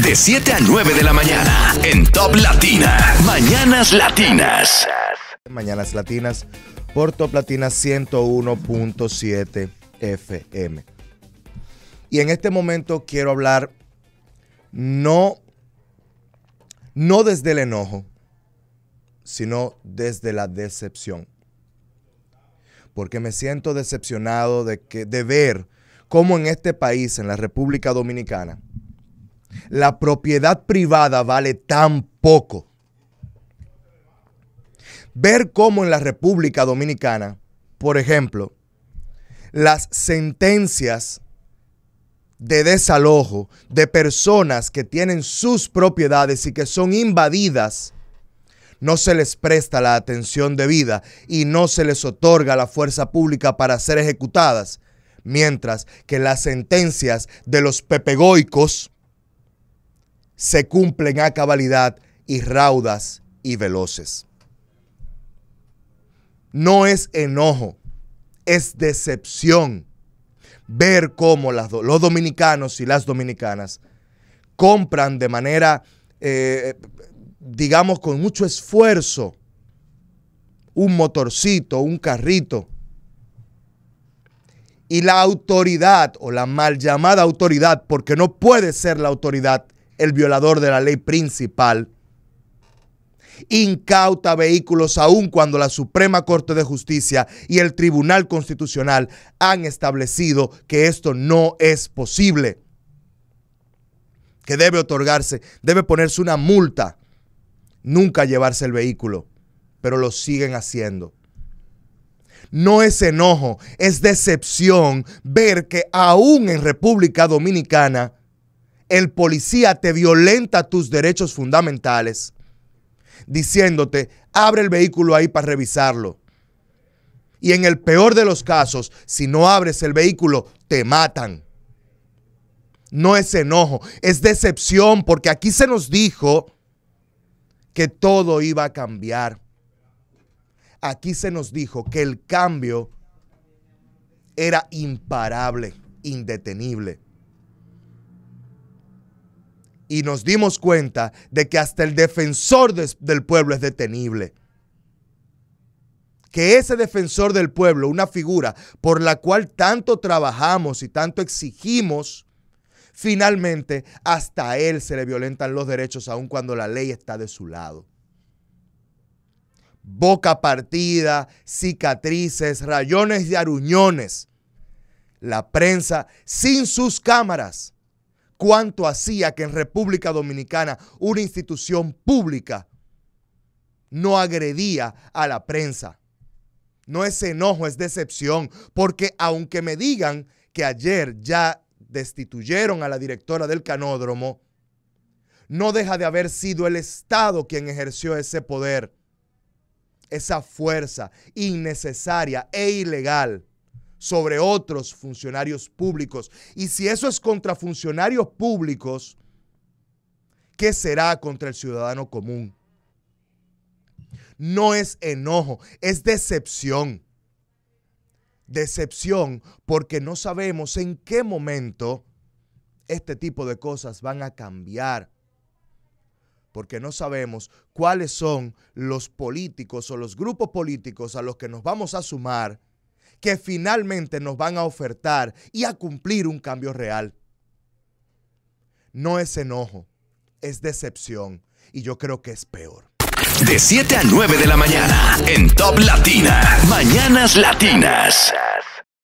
de 7 a 9 de la mañana en Top Latina. Mañanas Latinas. Mañanas Latinas por Top Latina 101.7 FM. Y en este momento quiero hablar no, no desde el enojo, sino desde la decepción. Porque me siento decepcionado de, que, de ver cómo en este país, en la República Dominicana, la propiedad privada vale tan poco. Ver cómo en la República Dominicana, por ejemplo, las sentencias de desalojo de personas que tienen sus propiedades y que son invadidas, no se les presta la atención debida y no se les otorga la fuerza pública para ser ejecutadas, mientras que las sentencias de los pepegoicos se cumplen a cabalidad y raudas y veloces. No es enojo, es decepción ver cómo los dominicanos y las dominicanas compran de manera, eh, digamos, con mucho esfuerzo un motorcito, un carrito. Y la autoridad o la mal llamada autoridad, porque no puede ser la autoridad, el violador de la ley principal, incauta vehículos aún cuando la Suprema Corte de Justicia y el Tribunal Constitucional han establecido que esto no es posible, que debe otorgarse, debe ponerse una multa, nunca llevarse el vehículo, pero lo siguen haciendo. No es enojo, es decepción ver que aún en República Dominicana, el policía te violenta tus derechos fundamentales diciéndote, abre el vehículo ahí para revisarlo. Y en el peor de los casos, si no abres el vehículo, te matan. No es enojo, es decepción, porque aquí se nos dijo que todo iba a cambiar. Aquí se nos dijo que el cambio era imparable, indetenible y nos dimos cuenta de que hasta el defensor del pueblo es detenible. Que ese defensor del pueblo, una figura por la cual tanto trabajamos y tanto exigimos, finalmente hasta él se le violentan los derechos aun cuando la ley está de su lado. Boca partida, cicatrices, rayones de aruñones. La prensa sin sus cámaras cuánto hacía que en República Dominicana una institución pública no agredía a la prensa. No es enojo, es decepción, porque aunque me digan que ayer ya destituyeron a la directora del canódromo, no deja de haber sido el Estado quien ejerció ese poder, esa fuerza innecesaria e ilegal sobre otros funcionarios públicos. Y si eso es contra funcionarios públicos, ¿qué será contra el ciudadano común? No es enojo, es decepción. Decepción porque no sabemos en qué momento este tipo de cosas van a cambiar. Porque no sabemos cuáles son los políticos o los grupos políticos a los que nos vamos a sumar que finalmente nos van a ofertar y a cumplir un cambio real. No es enojo, es decepción y yo creo que es peor. De 7 a 9 de la mañana en Top Latina, Mañanas Latinas.